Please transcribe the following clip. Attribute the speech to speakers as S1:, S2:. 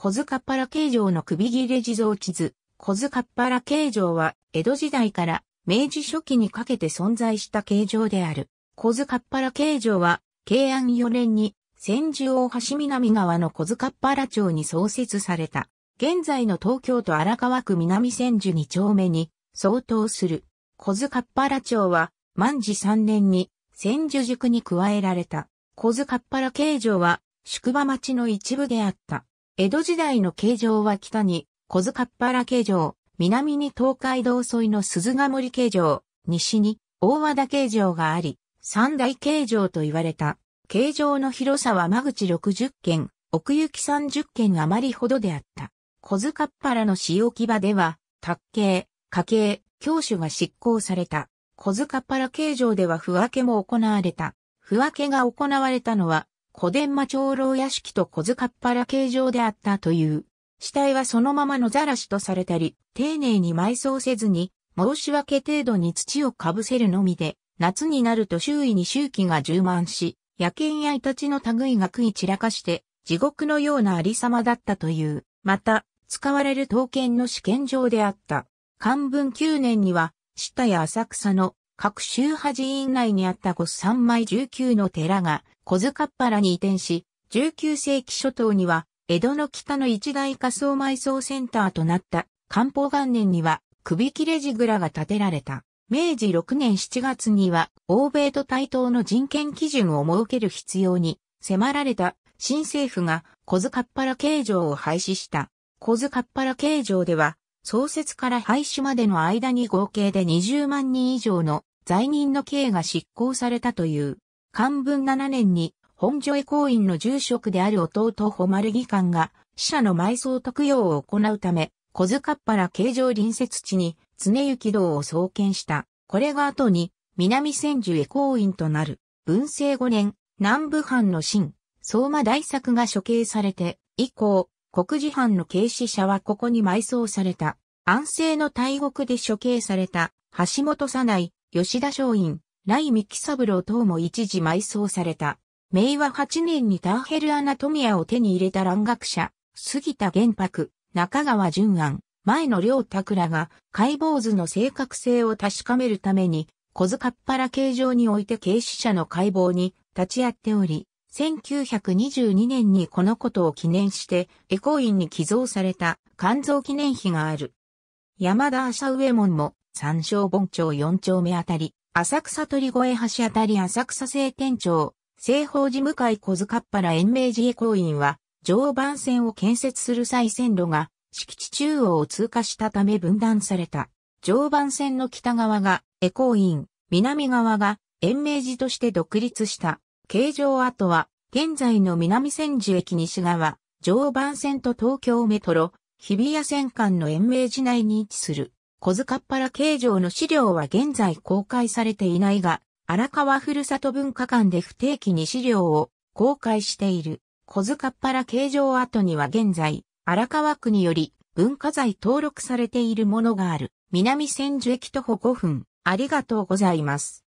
S1: 小塚っ原形状の首切れ地蔵地図。小塚っ原形状は、江戸時代から明治初期にかけて存在した形状である。小塚っ原形状は、慶安4年に、千住大橋南側の小塚っ原町に創設された。現在の東京都荒川区南千住2丁目に、相当する。小塚っ原町は、万治3年に、千住塾に加えられた。小塚っ原形状は、宿場町の一部であった。江戸時代の形状は北に小塚っ原形状、南に東海道沿いの鈴ヶ森形状、西に大和田形状があり、三大形状と言われた。形状の広さは間口60軒、奥行き30軒余りほどであった。小塚っ原の使用基場では、卓形、家系、教主が執行された。小塚っ原形状では不分けも行われた。不分けが行われたのは、小伝馬長老屋敷と小塚っ腹形状であったという。死体はそのままのざらしとされたり、丁寧に埋葬せずに、申し訳程度に土をかぶせるのみで、夏になると周囲に周期が充満し、野犬やイタチの類が食い散らかして、地獄のようなありさまだったという。また、使われる刀剣の試験場であった。漢文9年には、下や浅草の各宗派寺院内にあった御三枚19の寺が小塚っ原に移転し、19世紀初頭には、江戸の北の一大仮想埋葬センターとなった、漢方元年には、首切れ地蔵が建てられた。明治6年7月には、欧米と対等の人権基準を設ける必要に迫られた新政府が小塚っ原刑場を廃止した。小塚っ原刑場では、創設から廃止までの間に合計で20万人以上の罪人の刑が執行されたという。漢文7年に本所へ公院の住職である弟誉義官が死者の埋葬特養を行うため、小塚っ原形状隣接地に常行堂を創建した。これが後に南千住へ公院となる。文政5年、南部藩の新、相馬大作が処刑されて、以降、国事藩の軽死者はここに埋葬された。安政の大獄で処刑された、橋本左内、吉田松陰、来三木三郎等も一時埋葬された。明和8年にターヘルアナトミアを手に入れた蘭学者、杉田玄白、中川淳安、前野良拓らが解剖図の正確性を確かめるために、小塚っ腹形状において軽視者の解剖に立ち会っており、1922年にこのことを記念して、エコイ院に寄贈された肝臓記念碑がある。山田浅上門も、三椒盆町四丁目あたり、浅草鳥越橋あたり浅草聖天町、西方寺向かい小塚っ原延命寺へ公院は、常磐線を建設する際線路が、敷地中央を通過したため分断された。常磐線の北側が、江公院、南側が、延命寺として独立した。形状跡は、現在の南千住駅西側、常磐線と東京メトロ、日比谷線間の延命寺内に位置する。小塚っ原形状の資料は現在公開されていないが、荒川ふるさと文化館で不定期に資料を公開している。小塚っ原形状跡には現在、荒川区により文化財登録されているものがある。南千住駅徒歩5分。ありがとうございます。